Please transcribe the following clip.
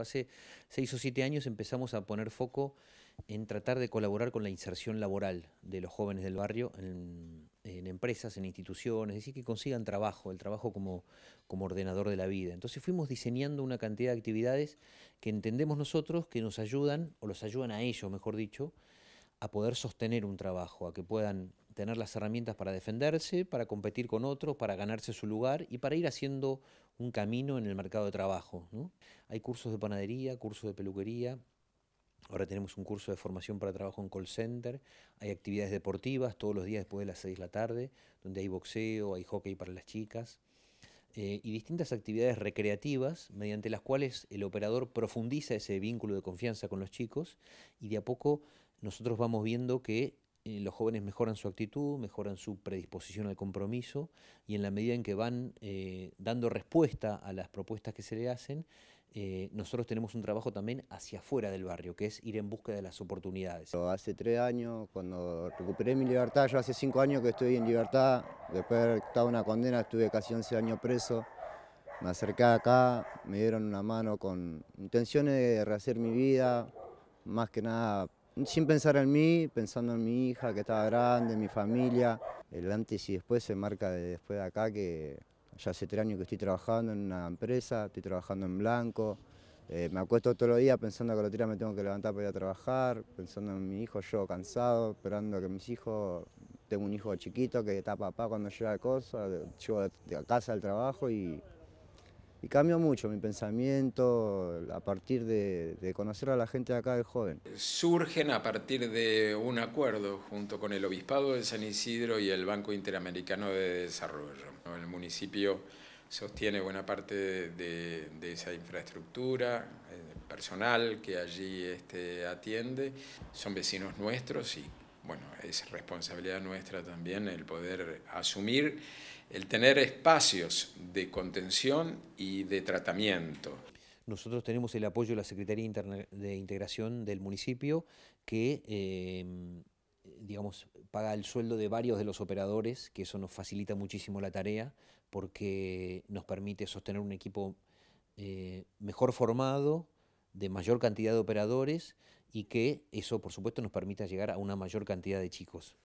Hace seis o siete años empezamos a poner foco en tratar de colaborar con la inserción laboral de los jóvenes del barrio en, empresas, en instituciones, es decir, que consigan trabajo, el trabajo como, ordenador de la vida. Entonces fuimos diseñando una cantidad de actividades que entendemos nosotros que nos ayudan, o los ayudan a ellos, mejor dicho, a poder sostener un trabajo, a que puedan tener las herramientas para defenderse, para competir con otros, para ganarse su lugar y para ir haciendo un camino en el mercado de trabajo. Hay cursos de panadería, cursos de peluquería, ahora tenemos un curso de formación para trabajo en call center, hay actividades deportivas todos los días después de las 6 de la tarde, donde hay boxeo, hay hockey para las chicas. Eh, y distintas actividades recreativas mediante las cuales el operador profundiza ese vínculo de confianza con los chicos y de a poco nosotros vamos viendo que eh, los jóvenes mejoran su actitud, mejoran su predisposición al compromiso y en la medida en que van eh, dando respuesta a las propuestas que se le hacen, eh, nosotros tenemos un trabajo también hacia afuera del barrio, que es ir en busca de las oportunidades. Hace tres años, cuando recuperé mi libertad, yo hace cinco años que estoy en libertad, después de en una condena, estuve casi 11 años preso, me acerqué acá, me dieron una mano con intenciones de rehacer mi vida, más que nada sin pensar en mí, pensando en mi hija que estaba grande, en mi familia. El antes y después se marca de después de acá, que ya hace tres años que estoy trabajando en una empresa, estoy trabajando en blanco. Eh, me acuesto todos los días pensando que a los me tengo que levantar para ir a trabajar, pensando en mi hijo yo cansado, esperando que mis hijos... Tengo un hijo chiquito que está papá cuando llega la cosa, llevo de casa al trabajo y y cambió mucho mi pensamiento a partir de, conocer a la gente de acá del joven. Surgen a partir de un acuerdo junto con el Obispado de San Isidro y el Banco Interamericano de Desarrollo. El municipio sostiene buena parte de, esa infraestructura, eh, personal que allí este, atiende, son vecinos nuestros y bueno, es responsabilidad nuestra también el poder asumir, el tener espacios de contención y de tratamiento. Nosotros tenemos el apoyo de la Secretaría de Integración del municipio que, eh, digamos, paga el sueldo de varios de los operadores, que eso nos facilita muchísimo la tarea porque nos permite sostener un equipo eh, mejor formado, de mayor cantidad de operadores y que eso, por supuesto, nos permita llegar a una mayor cantidad de chicos.